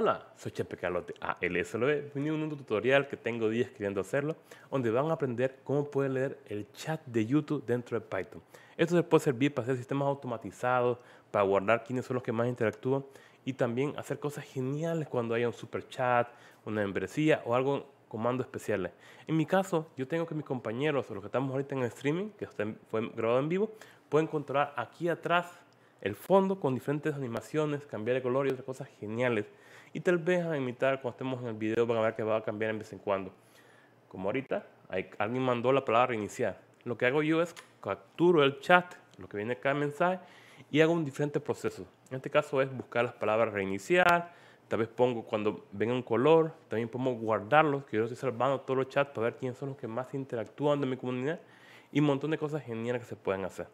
Hola, soy Chepe Calote a He pues venido un tutorial que tengo días queriendo hacerlo, donde van a aprender cómo pueden leer el chat de YouTube dentro de Python. Esto les puede servir para hacer sistemas automatizados, para guardar quiénes son los que más interactúan y también hacer cosas geniales cuando haya un super chat, una membresía o algo comando especiales. En mi caso, yo tengo que mis compañeros o los que estamos ahorita en el streaming, que fue grabado en vivo, pueden controlar aquí atrás el fondo con diferentes animaciones, cambiar de color y otras cosas geniales. Y tal vez a imitar cuando estemos en el video van a ver que va a cambiar de vez en cuando. Como ahorita, alguien mandó la palabra reiniciar. Lo que hago yo es capturo el chat, lo que viene cada mensaje, y hago un diferente proceso. En este caso es buscar las palabras reiniciar, tal vez pongo cuando venga un color, también podemos guardarlos, que yo estoy salvando todos los chats para ver quiénes son los que más interactúan de mi comunidad y un montón de cosas geniales que se pueden hacer.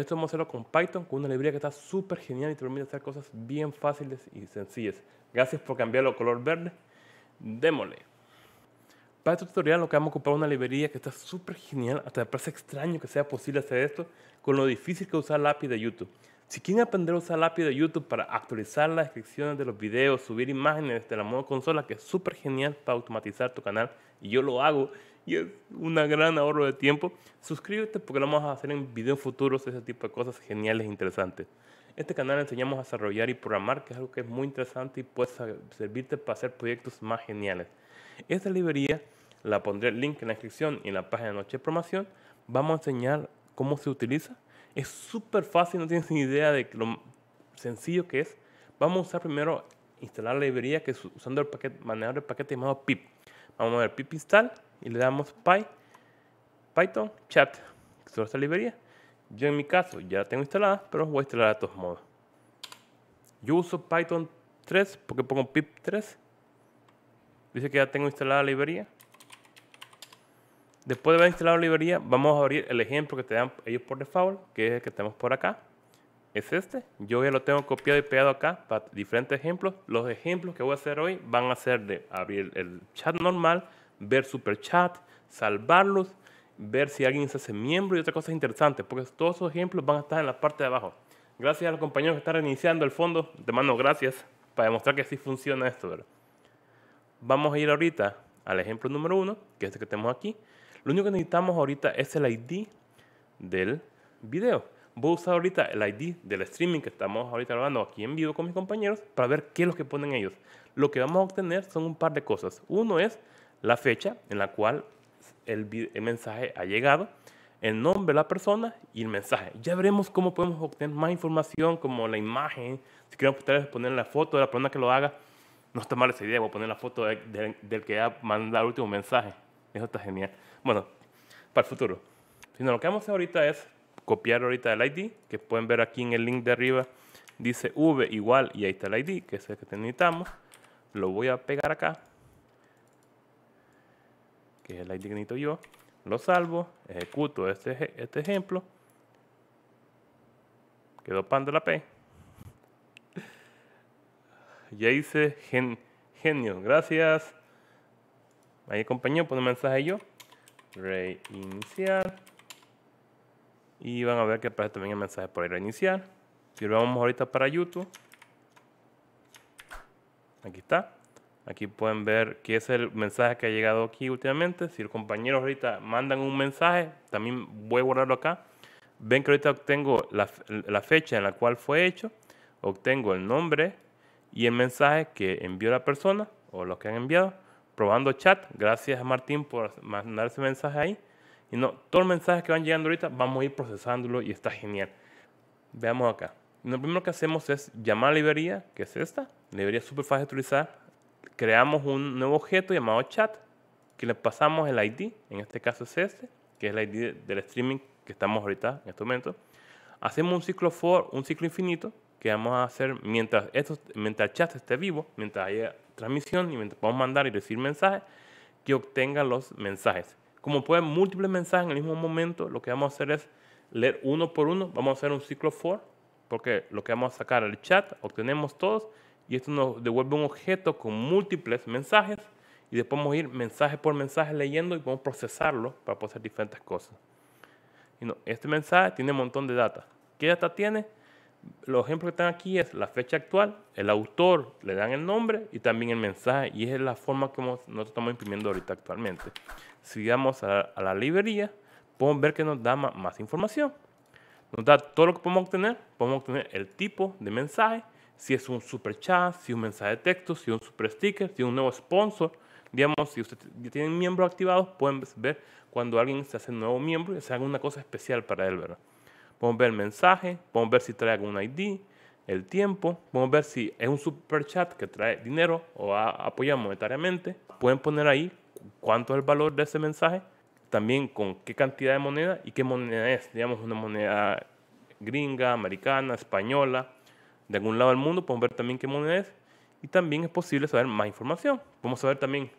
Esto vamos a hacerlo con Python, con una librería que está súper genial y te permite hacer cosas bien fáciles y sencillas. Gracias por cambiarlo a color verde. Démosle. Para este tutorial lo que vamos a ocupar una librería que está súper genial, hasta me parece extraño que sea posible hacer esto, con lo difícil que usar la API de YouTube. Si quieren aprender a usar la API de YouTube para actualizar las descripciones de los videos, subir imágenes de la consola, que es súper genial para automatizar tu canal, y yo lo hago, y es un gran ahorro de tiempo, suscríbete porque lo vamos a hacer en videos futuros, ese tipo de cosas geniales e interesantes. Este canal enseñamos a desarrollar y programar, que es algo que es muy interesante y puede servirte para hacer proyectos más geniales. Esta librería la pondré el link en la descripción y en la página de Noche de Promoción. Vamos a enseñar cómo se utiliza es súper fácil, no tienes ni idea de lo sencillo que es. Vamos a usar primero instalar la librería que es usando el paquete, manejador de paquete llamado pip. Vamos a ver pip install y le damos py, python chat, esta librería. Yo en mi caso ya tengo instalada, pero voy a instalar de todos modos. Yo uso Python 3 porque pongo pip 3. Dice que ya tengo instalada la librería. Después de haber instalado la librería, vamos a abrir el ejemplo que te dan ellos por default, que es el que tenemos por acá. Es este. Yo ya lo tengo copiado y pegado acá para diferentes ejemplos. Los ejemplos que voy a hacer hoy van a ser de abrir el chat normal, ver super chat, salvarlos, ver si alguien se hace miembro y otras cosas interesantes, porque todos esos ejemplos van a estar en la parte de abajo. Gracias a los compañeros que están reiniciando el fondo. Te mando gracias para demostrar que sí funciona esto. Vamos a ir ahorita al ejemplo número uno, que es el que tenemos aquí. Lo único que necesitamos ahorita es el ID del video. Voy a usar ahorita el ID del streaming que estamos ahorita grabando aquí en vivo con mis compañeros para ver qué es lo que ponen ellos. Lo que vamos a obtener son un par de cosas. Uno es la fecha en la cual el, mensaje ha llegado, el nombre de la persona y el mensaje. Ya veremos cómo podemos obtener más información, como la imagen. Si queremos pues, poner la foto de la persona que lo haga, no está mal esa idea, voy a poner la foto del que ha mandado el último mensaje. Eso está genial. Bueno, para el futuro. Sino lo que vamos a hacer ahorita es copiar ahorita el ID, que pueden ver aquí en el link de arriba, dice v igual y ahí está el ID, que es el que necesitamos. Lo voy a pegar acá, que es el ID que necesito yo. Lo salvo, ejecuto este, este ejemplo. Quedó pando la P. Ya hice gen, genio, gracias. Ahí compañero pone un mensaje yo. Reiniciar. Y van a ver que aparece también el mensaje por ahí reiniciar. Si lo vamos ahorita para YouTube. Aquí está. Aquí pueden ver que es el mensaje que ha llegado aquí últimamente. Si los compañeros ahorita mandan un mensaje, también voy a guardarlo acá. Ven que ahorita obtengo la fecha en la cual fue hecho, obtengo el nombre y el mensaje que envió la persona o los que han enviado probando chat. Gracias a Martín por mandar ese mensaje ahí. Y no, todos los mensajes que van llegando ahorita vamos a ir procesándolo y está genial. Veamos acá. Lo primero que hacemos es llamar a librería, que es esta. La librería súper fácil de utilizar. Creamos un nuevo objeto llamado chat, que le pasamos el ID, en este caso es este, que es el ID del streaming que estamos ahorita en este momento. Hacemos un ciclo for, un ciclo infinito, que vamos a hacer mientras, esto, mientras el chat esté vivo, mientras haya transmisión y podemos mandar y recibir mensajes, que obtengan los mensajes. Como pueden múltiples mensajes en el mismo momento, lo que vamos a hacer es leer uno por uno. Vamos a hacer un ciclo for, porque lo que vamos a sacar al chat, obtenemos todos, y esto nos devuelve un objeto con múltiples mensajes, y después vamos a ir mensaje por mensaje leyendo y podemos procesarlo para poder hacer diferentes cosas. Y este mensaje tiene un montón de data. ¿Qué data tiene? los ejemplos que están aquí es la fecha actual, el autor, le dan el nombre y también el mensaje. Y es la forma que nosotros estamos imprimiendo ahorita actualmente. Si vamos a, la librería, podemos ver que nos da más, más, información. Nos da todo lo que podemos obtener. Podemos obtener el tipo de mensaje, si es un super chat, si es un mensaje de texto, si es un super sticker, si es un nuevo sponsor. Digamos, si ustedes tienen miembros activados, pueden ver cuando alguien se hace nuevo miembro y se haga una cosa especial para él, ¿verdad? podemos ver el mensaje, podemos ver si trae algún ID, el tiempo, podemos ver si es un super chat que trae dinero o apoyar monetariamente. Pueden poner ahí cuánto es el valor de ese mensaje, también con qué cantidad de moneda y qué moneda es, digamos una moneda gringa, americana, española, de algún lado del mundo, podemos ver también qué moneda es y también es posible saber más información. Podemos saber también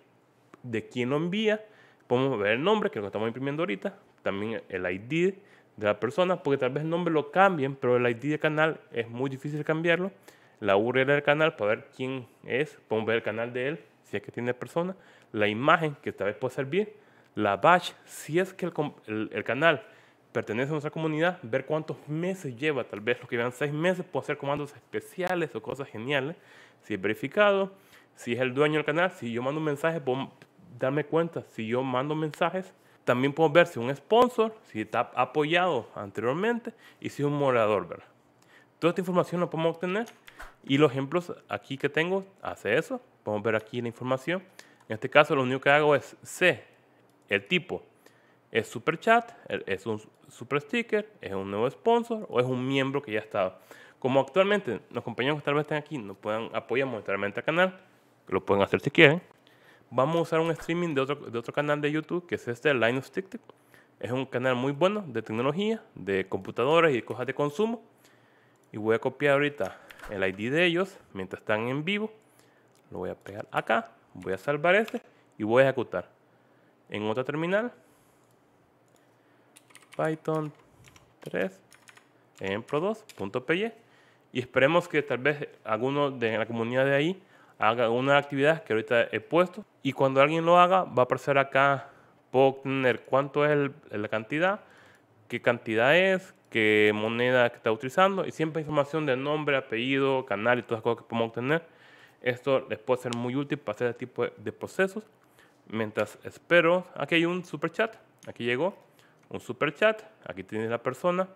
de quién lo envía, podemos ver el nombre, que lo que estamos imprimiendo ahorita, también el ID de la persona, porque tal vez el nombre lo cambien, pero el ID del canal es muy difícil cambiarlo. La URL del canal para ver quién es, podemos ver el canal de él, si es que tiene persona, la imagen que tal vez puede servir, la batch, si es que el, canal pertenece a nuestra comunidad, ver cuántos meses lleva, tal vez los que llevan seis meses, puede hacer comandos especiales o cosas geniales, si es verificado, si es el dueño del canal, si yo mando un mensaje, puedo darme cuenta, si yo mando mensajes, también podemos ver si un sponsor, si está apoyado anteriormente y si es un moderador, ¿verdad? Toda esta información la podemos obtener y los ejemplos aquí que tengo hace eso. Podemos ver aquí la información. En este caso lo único que hago es C, el tipo. ¿Es super chat? ¿Es un super sticker? ¿Es un nuevo sponsor? ¿O es un miembro que ya estado. Como actualmente los compañeros que tal vez estén aquí nos puedan apoyar monetariamente al canal, lo pueden hacer si quieren vamos a usar un streaming de otro, canal de YouTube, que es este, Linus Tictic. Es un canal muy bueno de tecnología, de computadores y cosas de consumo. Y voy a copiar ahorita el ID de ellos mientras están en vivo. Lo voy a pegar acá, voy a salvar este y voy a ejecutar. En otra terminal, Python 3 en pro2.py y esperemos que tal vez alguno de la comunidad de ahí haga una actividad que ahorita he puesto y cuando alguien lo haga va a aparecer acá, puedo tener cuánto es la cantidad, qué cantidad es, qué moneda que está utilizando y siempre información de nombre, apellido, canal y todas las cosas que podemos obtener. Esto les puede ser muy útil para hacer este tipo de procesos. Mientras espero, aquí hay un super chat, aquí llegó un super chat, aquí tienes la persona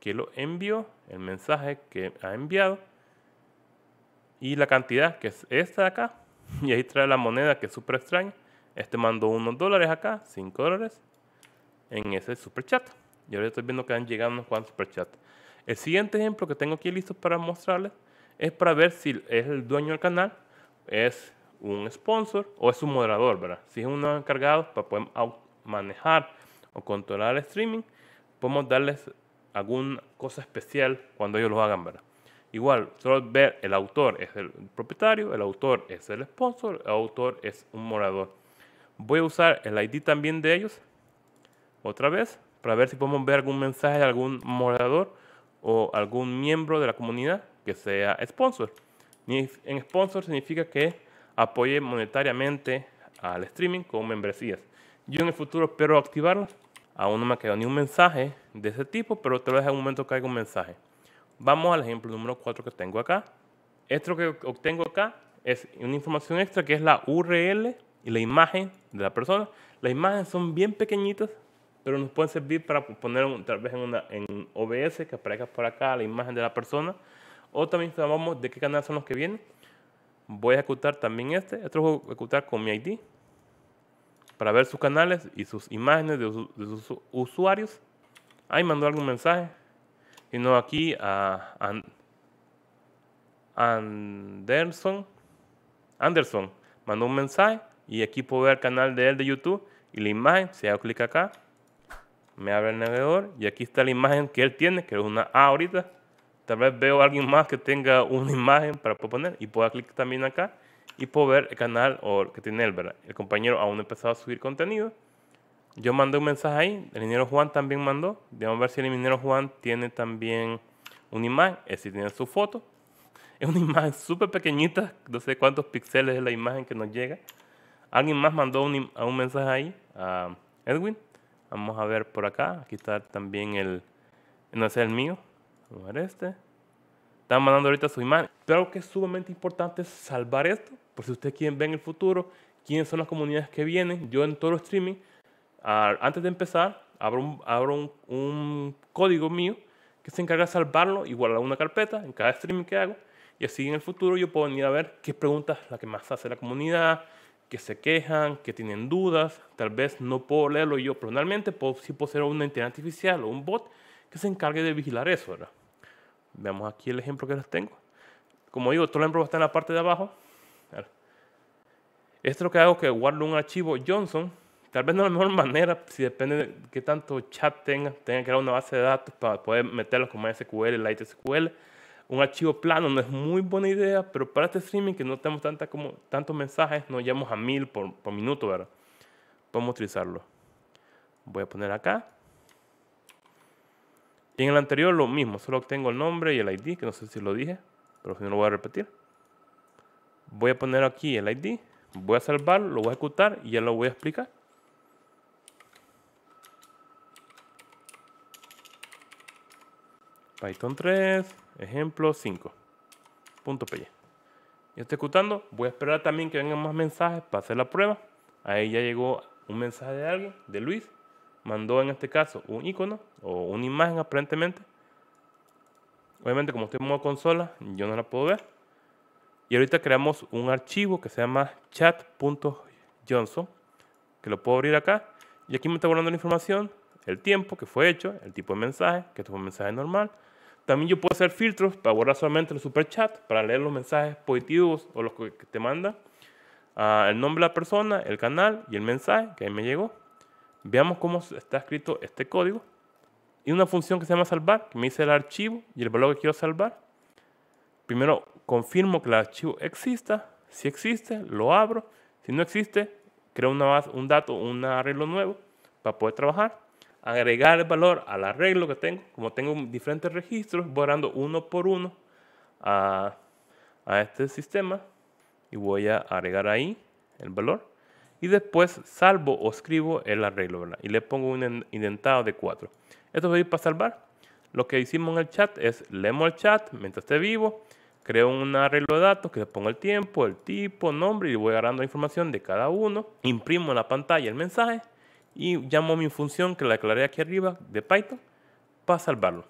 que lo envió, el mensaje que ha enviado y la cantidad, que es esta de acá, y ahí trae la moneda que es súper extraña. Este mandó unos dólares acá, 5 dólares, en ese super chat. Y ahora estoy viendo que han llegado unos cuantos super chat El siguiente ejemplo que tengo aquí listo para mostrarles es para ver si es el dueño del canal, es un sponsor o es un moderador, ¿verdad? Si es uno encargado para pues poder manejar o controlar el streaming, podemos darles alguna cosa especial cuando ellos lo hagan, ¿verdad? Igual, solo ver el autor es el propietario, el autor es el sponsor, el autor es un morador. Voy a usar el ID también de ellos, otra vez, para ver si podemos ver algún mensaje de algún morador o algún miembro de la comunidad que sea sponsor. En sponsor significa que apoye monetariamente al streaming con membresías. Yo en el futuro espero activarlo. Aún no me ha quedado ni un mensaje de ese tipo, pero lo vez en un momento caiga un mensaje. Vamos al ejemplo número 4 que tengo acá. Esto que obtengo acá es una información extra que es la URL y la imagen de la persona. Las imágenes son bien pequeñitas, pero nos pueden servir para poner tal vez en, una, en OBS que aparezca por acá la imagen de la persona. O también sabemos de qué canal son los que vienen. Voy a ejecutar también este. Esto lo voy a ejecutar con mi ID para ver sus canales y sus imágenes de de sus usuarios. Ahí mandó algún mensaje sino aquí a Anderson, Anderson mandó un mensaje y aquí puedo ver el canal de él de YouTube y la imagen, si hago clic acá, me abre el navegador y aquí está la imagen que él tiene, que es una A ahorita. Tal vez veo a alguien más que tenga una imagen para proponer y puedo clic también acá y puedo ver el canal o que tiene él, ¿verdad? El compañero aún no empezado a subir contenido yo mandé un mensaje ahí, el ingeniero Juan también mandó. Vamos a ver si el ingeniero Juan tiene también una imagen, es decir, tiene su foto. Es una imagen súper pequeñita, no sé cuántos píxeles es la imagen que nos llega. Alguien más mandó un, mensaje ahí, a Edwin. Vamos a ver por acá, aquí está también el, no sé, el mío. Vamos a ver este. Están mandando ahorita su imagen. Pero algo que es sumamente importante es salvar esto, por si ustedes quieren ver en el futuro quiénes son las comunidades que vienen. Yo en todo streaming Ah, antes de empezar, abro, un, código mío que se encarga de salvarlo y guardar una carpeta en cada streaming que hago. Y así en el futuro yo puedo venir a ver qué preguntas la que más hace la comunidad, que se quejan, que tienen dudas. Tal vez no puedo leerlo yo personalmente, puedo, sí puedo ser una entidad artificial o un bot que se encargue de vigilar eso. Veamos aquí el ejemplo que les tengo. Como digo, todo el ejemplo está en la parte de abajo. Esto es lo que hago, que guardo un archivo Johnson Tal vez no la mejor manera, si depende de qué tanto chat tenga, tenga que crear una base de datos para poder meterlos como SQL, Light SQL. Un archivo plano no es muy buena idea, pero para este streaming que no tenemos tanta como, tantos mensajes, no llegamos a mil por, por minuto, ¿verdad? Podemos utilizarlo. Voy a poner acá. Y en el anterior lo mismo, solo tengo el nombre y el ID, que no sé si lo dije, pero si no lo voy a repetir. Voy a poner aquí el ID, voy a salvar, lo voy a ejecutar y ya lo voy a explicar. Python 3, ejemplo 5. Punto py. Y ejecutando, voy a esperar también que vengan más mensajes para hacer la prueba. Ahí ya llegó un mensaje de alguien, de Luis. Mandó en este caso un icono o una imagen aparentemente. Obviamente como estoy en modo consola, yo no la puedo ver. Y ahorita creamos un archivo que se llama chat.johnson, que lo puedo abrir acá. Y aquí me está guardando la información, el tiempo que fue hecho, el tipo de mensaje, que este fue un mensaje normal, también yo puedo hacer filtros para borrar solamente el super chat, para leer los mensajes positivos o los que te manda. Ah, el nombre de la persona, el canal y el mensaje que ahí me llegó. Veamos cómo está escrito este código. Y una función que se llama salvar, que me dice el archivo y el valor que quiero salvar. Primero confirmo que el archivo exista. Si existe, lo abro. Si no existe, creo una base, un dato, un arreglo nuevo para poder trabajar agregar el valor al arreglo que tengo, como tengo diferentes registros, voy dando uno por uno a, este sistema y voy a agregar ahí el valor y después salvo o escribo el arreglo ¿verdad? y le pongo un indentado de 4 esto es para salvar lo que hicimos en el chat es leemos el chat mientras esté vivo creo un arreglo de datos que le pongo el tiempo el tipo nombre y voy agarrando información de cada uno imprimo en la pantalla el mensaje y llamo mi función que la declaré aquí arriba de Python para salvarlo.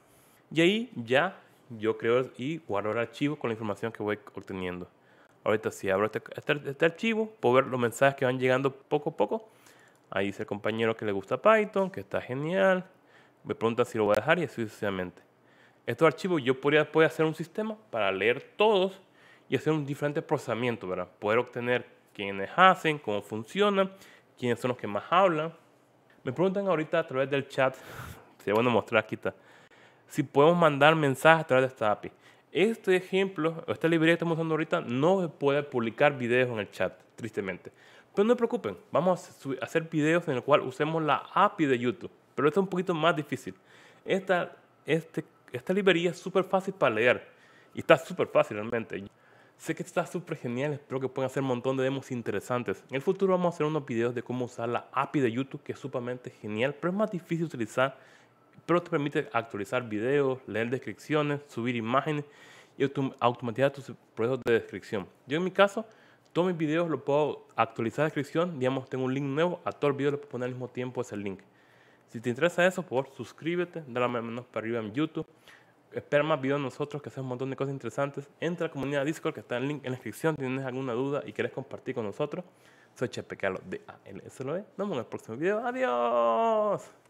Y ahí ya yo creo y guardo el archivo con la información que voy obteniendo. Ahorita si abro este, este, este, archivo, puedo ver los mensajes que van llegando poco a poco. Ahí dice el compañero que le gusta Python, que está genial. Me pregunta si lo voy a dejar y así sucesivamente. Estos archivos yo podría, podría hacer un sistema para leer todos y hacer un diferente procesamiento, ¿verdad? Poder obtener quiénes hacen, cómo funcionan, quiénes son los que más hablan, me preguntan ahorita a través del chat, si bueno mostrar aquí si podemos mandar mensajes a través de esta API. Este ejemplo, esta librería que estamos usando ahorita, no se puede publicar videos en el chat, tristemente. Pero no se preocupen, vamos a hacer videos en el cual usemos la API de YouTube. Pero esto es un poquito más difícil. Esta, este, esta librería es súper fácil para leer. Y está súper fácil realmente. Sé que está súper genial, espero que puedan hacer un montón de demos interesantes. En el futuro vamos a hacer unos videos de cómo usar la API de YouTube, que es sumamente genial, pero es más difícil de utilizar, pero te permite actualizar videos, leer descripciones, subir imágenes y automatizar tus procesos de descripción. Yo en mi caso, todos mis videos los puedo actualizar la descripción, digamos, tengo un link nuevo, a todo el videos, lo puedo poner al mismo tiempo ese link. Si te interesa eso, por favor, suscríbete, dale a menos para arriba en YouTube espera más videos de nosotros que hacemos un montón de cosas interesantes. Entra a la comunidad Discord que está en el link en la descripción. Si tienes alguna duda y quieres compartir con nosotros, soy Chepe Carlos de ALSLOE. Nos vemos en el próximo video. Adiós.